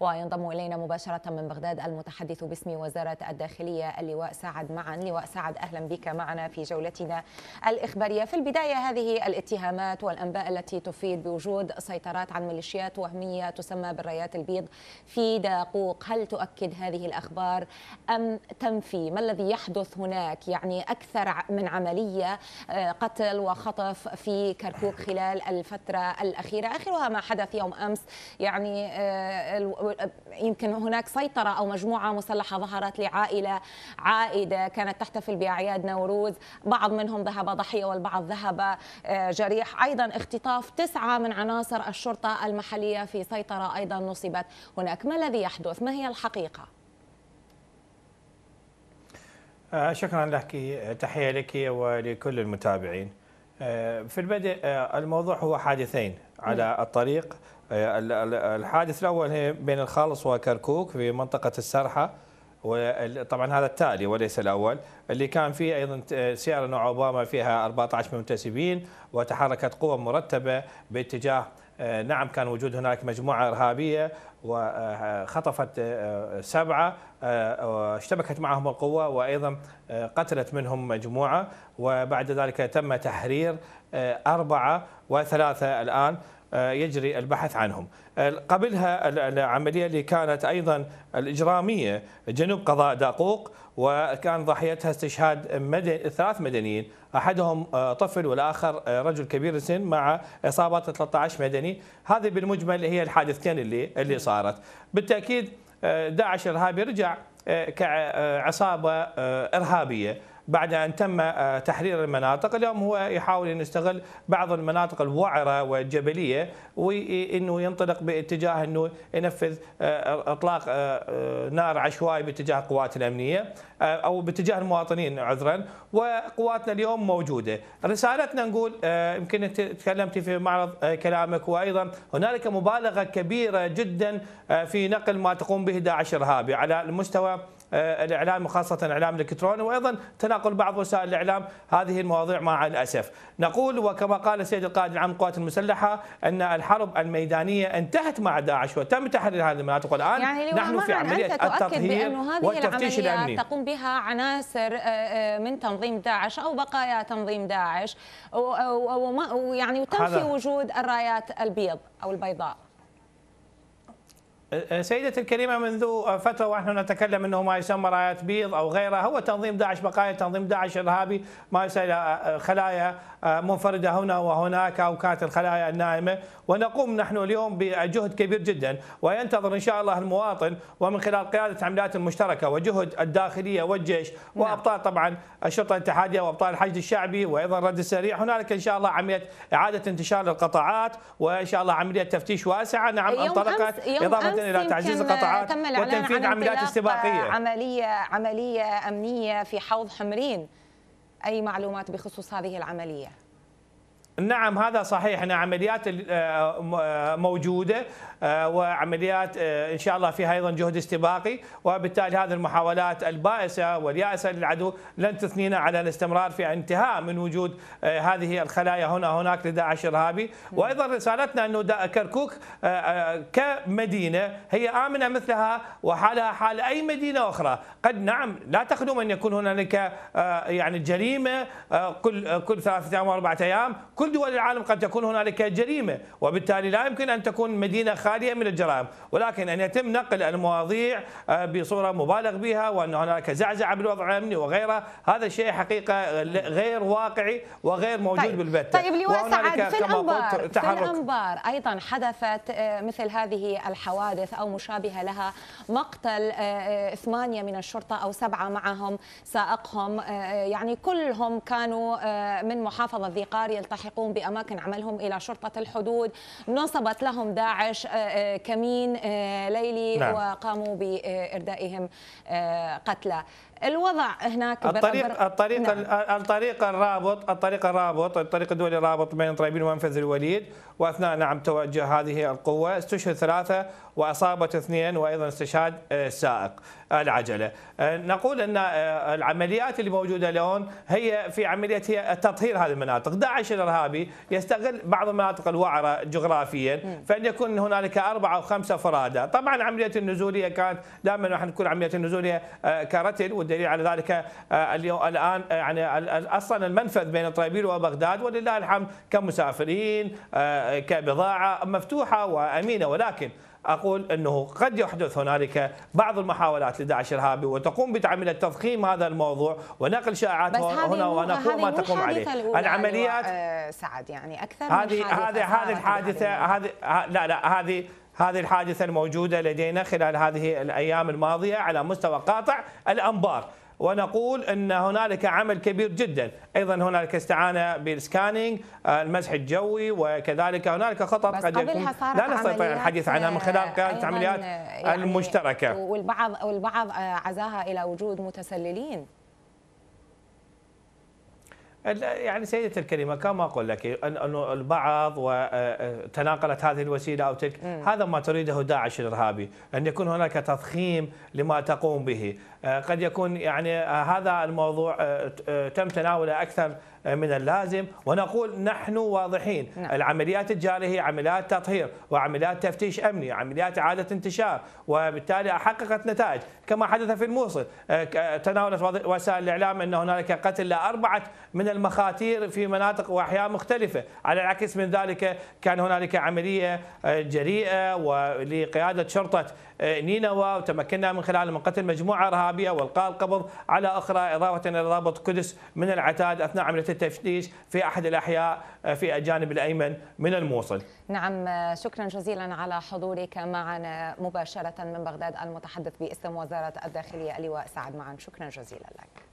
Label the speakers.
Speaker 1: وينضم إلينا مباشرة من بغداد المتحدث باسم وزارة الداخلية اللواء سعد معا لواء سعد أهلا بك معنا في جولتنا الإخبارية في البداية هذه الاتهامات والأنباء التي تفيد بوجود سيطرات عن ميليشيات وهمية تسمى بالرايات البيض في داقوق هل تؤكد هذه الأخبار أم تنفي ما الذي يحدث هناك يعني أكثر من عملية آه، قتل وخطف في كركوك خلال الفترة الأخيرة آخرها ما حدث يوم أمس يعني آه، يمكن هناك سيطرة أو مجموعة مسلحة ظهرت لعائلة عائدة كانت تحتفل بأعياد نوروز بعض منهم ذهب ضحية والبعض ذهب آه، جريح أيضا اختطاف تسعة من عناصر الشرطة المحلية في سيطرة أيضا نصبت هناك ما الذي يحدث ما هي الحقيقة؟
Speaker 2: آه، شكرا لك تحية لك ولكل المتابعين آه، في البدء الموضوع هو حادثين على نعم. الطريق الحادث الأول هي بين الخالص وكركوك في منطقة السرحة وطبعا هذا التالي وليس الاول اللي كان فيه ايضا آه، سياره نوع اوباما فيها 14 منتسبين وتحركت قوه مرتبه باتجاه آه، نعم كان وجود هناك مجموعه ارهابيه وخطفت آه، سبعه اشتبكت معهم القوه وايضا قتلت منهم مجموعه وبعد ذلك تم تحرير اربعه وثلاثه الان آه، يجري البحث عنهم آه، قبلها العملية اللي كانت أيضا الإجرامية جنوب قضاء داقوق وكان ضحيتها استشهاد مدن... ثلاث مدنيين أحدهم آه، طفل والآخر رجل كبير السن مع إصابات 13 مدني هذه بالمجمل هي الحادثتين اللي, اللي صارت بالتأكيد داعش الإرهابي رجع كعصابة إرهابية بعد أن تم آه، تحرير المناطق اليوم هو يحاول أن يستغل بعض المناطق الوعرة والجبلية وأنه ينطلق باتجاه أنه ينفذ آه، إطلاق آه، نار عشوائي باتجاه القوات الأمنية أو باتجاه المواطنين عذرا وقواتنا اليوم موجودة رسالتنا نقول يمكن تكلمتي في معرض كلامك وأيضا هنالك مبالغة كبيرة جدا في نقل ما تقوم به داعش إرهابي على المستوى آه، الاعلام وخاصه الاعلام الالكتروني وايضا تناقل بعض وسائل الاعلام هذه المواضيع مع الاسف. نقول وكما قال السيد القائد العام للقوات المسلحه ان الحرب الميدانيه انتهت مع داعش وتم تحرير هذه المناطق والان يعني نحن في عمليه التطهير والتفتيش الامني تقوم
Speaker 1: بها عناصر آه، آه، من تنظيم داعش او بقايا تنظيم داعش ويعني وتنفي وجود الرايات البيض او البيضاء
Speaker 2: أه، سيدة الكريمة منذ فترة ونحن نتكلم أنه ما يسمى رايات بيض أو غيرها هو تنظيم داعش بقايا تنظيم داعش إرهابي ما إلى أه، أه، خلايا منفردة هنا وهناك أو كانت الخلايا النائمة ونقوم نحن اليوم بجهد كبير جدا وينتظر إن شاء الله المواطن ومن خلال قيادة عمليات المشتركة وجهد الداخلية والجيش نعم. وأبطال طبعا الشرطة الاتحادية وأبطال الحشد الشعبي وأيضا الرد السريع هنالك إن شاء الله عملية إعادة انتشار القطاعات وإن شاء الله عملية تفتيش واسعة نعم انطلقت إضافة الى تعزيز القطاعات وتنفيذ عمليات استباقيه
Speaker 1: عمليه عمليه امنيه في حوض حمرين اي معلومات بخصوص هذه العمليه
Speaker 2: نعم هذا صحيح ان عمليات آه، آه، موجوده آه، وعمليات ان شاء الله فيها ايضا جهد استباقي وبالتالي هذه المحاولات البائسه واليائسه للعدو لن تثنينا على الاستمرار في انتهاء من وجود هذه الخلايا هنا هناك لداعش ارهابي وايضا رسالتنا انه كركوك كمدينه هي امنه مثلها وحالها حال اي مدينه اخرى قد نعم لا تخدم ان يكون هنالك يعني جريمه كل كل ثلاثه ايام واربعه ايام كل كل دول العالم قد تكون هنالك جريمه وبالتالي لا يمكن ان تكون مدينه خاليه من الجرائم ولكن ان يتم نقل المواضيع آه، بصوره مبالغ بها وان هناك زعزعه بالوضع الامني وغيره هذا شيء حقيقه غير واقعي وغير موجود طيب. بالبت طيب لواء سعد في الانبار في
Speaker 1: الانبار ايضا حدثت آه، مثل هذه الحوادث او مشابهه لها مقتل آه، ثمانيه من الشرطه او سبعه معهم سائقهم يعني كلهم كانوا من محافظه ذي قار يلتحق يقوم بأماكن عملهم إلى شرطة الحدود نصبت لهم داعش آه، آه، كمين آه، ليلي نعم. وقاموا بإردائهم قتلى الوضع هناك الطريق
Speaker 2: الطريق نعم. الطريق الرابط الطريق الرابط الطريق الدولي الرابط بين طرابين ومنفذ الوليد واثناء نعم توجه هذه القوه استشهد ثلاثه وأصابت اثنين وأيضا استشهاد آه، سائق آه، العجلة آه، نقول أن العمليات اللي موجودة اليوم هي في عملية هي تطهير هذه المناطق داعش الإرهابي يستغل بعض المناطق الوعرة جغرافيا فأن يكون هنالك أربعة أو خمسة فرادة طبعا عملية النزولية كانت دائما راح نقول عملية النزولية كرتل والدليل على ذلك اليوم الآن يعني أصلا المنفذ بين طرابيل وبغداد ولله الحمد كمسافرين كبضاعة مفتوحة وأمينة ولكن اقول انه قد يحدث هنالك بعض المحاولات لداعش الارهابي وتقوم بعمليه تضخيم هذا الموضوع ونقل شائعات هنا وهنا فوق ما تقوم عليه أيوة، العمليات
Speaker 1: آه، سعد يعني اكثر هذه هذه هذه الحادثه
Speaker 2: هذه لا لا هذه هذه الحادثه الموجوده لدينا خلال هذه الايام الماضيه على مستوى قاطع الانبار ونقول ان هنالك عمل كبير جدا ايضا هنالك استعانه بالسكانينج آه، المسح الجوي وكذلك هنالك خطط قد يكون لا نستطيع الحديث عنها من خلال آه، كانت عمليات يعني المشتركه والبعض
Speaker 1: والبعض آه، عزاها الى وجود متسللين
Speaker 2: يعني سيده الكريمه كما اقول لك انه البعض وتناقلت هذه الوسيله او تلك هذا ما تريده داعش الارهابي ان يكون هناك تضخيم لما تقوم به قد يكون يعني هذا الموضوع تم تناوله اكثر من اللازم ونقول نحن واضحين نعم. العمليات الجارية هي عمليات تطهير وعمليات تفتيش أمني وعمليات إعادة انتشار وبالتالي حققت نتائج كما حدث في الموصل آه، تناولت وسائل الإعلام أن هنالك قتل لأربعة من المخاتير في مناطق وأحياء مختلفة على العكس من ذلك كان هنالك عملية آه، جريئة ولقيادة شرطة آه، نينوى وتمكنا من خلال من قتل مجموعة إرهابية والقاء القبض على أخرى إضافة إلى ضابط قدس من العتاد أثناء عملية التفتيش في أحد الأحياء آه، في الجانب الأيمن من الموصل
Speaker 1: نعم آه، شكرا جزيلا على حضورك معنا مباشرة من بغداد المتحدث باسم وزارة الداخلية اللواء سعد معا شكرا جزيلا لك